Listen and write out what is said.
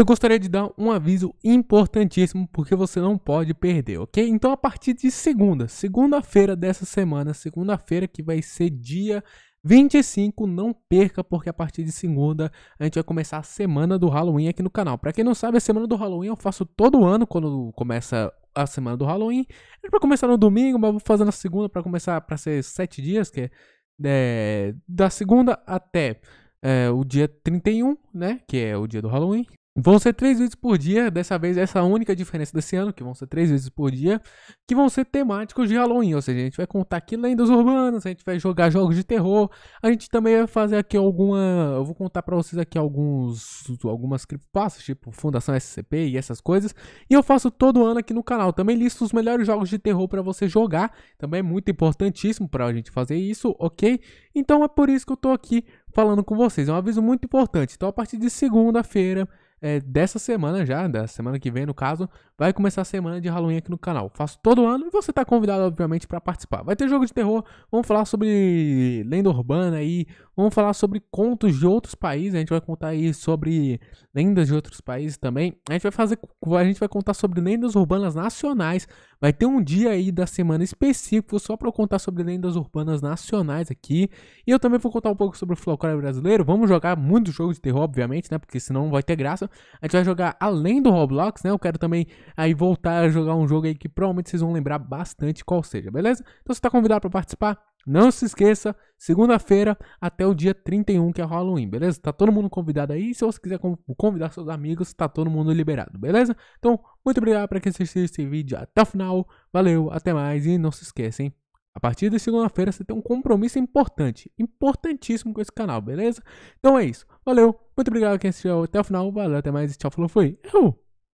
eu gostaria de dar um aviso importantíssimo porque você não pode perder, ok? Então, a partir de segunda, segunda-feira dessa semana, segunda-feira que vai ser dia 25, não perca, porque a partir de segunda a gente vai começar a semana do Halloween aqui no canal. Para quem não sabe, a semana do Halloween eu faço todo ano quando começa a semana do Halloween. É pra começar no domingo, mas vou fazer na segunda para começar para ser sete dias, que é, é da segunda até é, o dia 31, né? Que é o dia do Halloween. Vão ser três vezes por dia, dessa vez essa é única diferença desse ano, que vão ser três vezes por dia, que vão ser temáticos de Halloween, ou seja, a gente vai contar aqui lendas urbanas, a gente vai jogar jogos de terror, a gente também vai fazer aqui alguma, eu vou contar para vocês aqui alguns algumas creepypastas, tipo Fundação SCP e essas coisas, e eu faço todo ano aqui no canal. Também listo os melhores jogos de terror para você jogar, também é muito importantíssimo para a gente fazer isso, OK? Então é por isso que eu tô aqui falando com vocês. É um aviso muito importante. Então a partir de segunda-feira é, dessa semana já, da semana que vem no caso, vai começar a semana de Halloween aqui no canal. Faço todo ano e você está convidado, obviamente, para participar. Vai ter jogo de terror, vamos falar sobre lenda urbana aí, vamos falar sobre contos de outros países, a gente vai contar aí sobre lendas de outros países também. A gente vai fazer, a gente vai contar sobre lendas urbanas nacionais. Vai ter um dia aí da semana específico só para eu contar sobre lendas urbanas nacionais aqui. E eu também vou contar um pouco sobre o folclore brasileiro. Vamos jogar muito jogo de terror, obviamente, né? Porque senão não vai ter graça. A gente vai jogar além do Roblox, né? Eu quero também aí voltar a jogar um jogo aí que provavelmente vocês vão lembrar bastante qual seja, beleza? Então você tá convidado para participar. Não se esqueça, segunda-feira até o dia 31, que é Halloween, beleza? Tá todo mundo convidado aí. Se você quiser convidar seus amigos, tá todo mundo liberado, beleza? Então, muito obrigado para quem assistiu esse vídeo até o final. Valeu, até mais e não se esqueça, hein? A partir de segunda-feira você tem um compromisso importante, importantíssimo com esse canal, beleza? Então é isso. Valeu, muito obrigado quem assistiu até o final. Valeu, até mais tchau, falou, fui. Eu.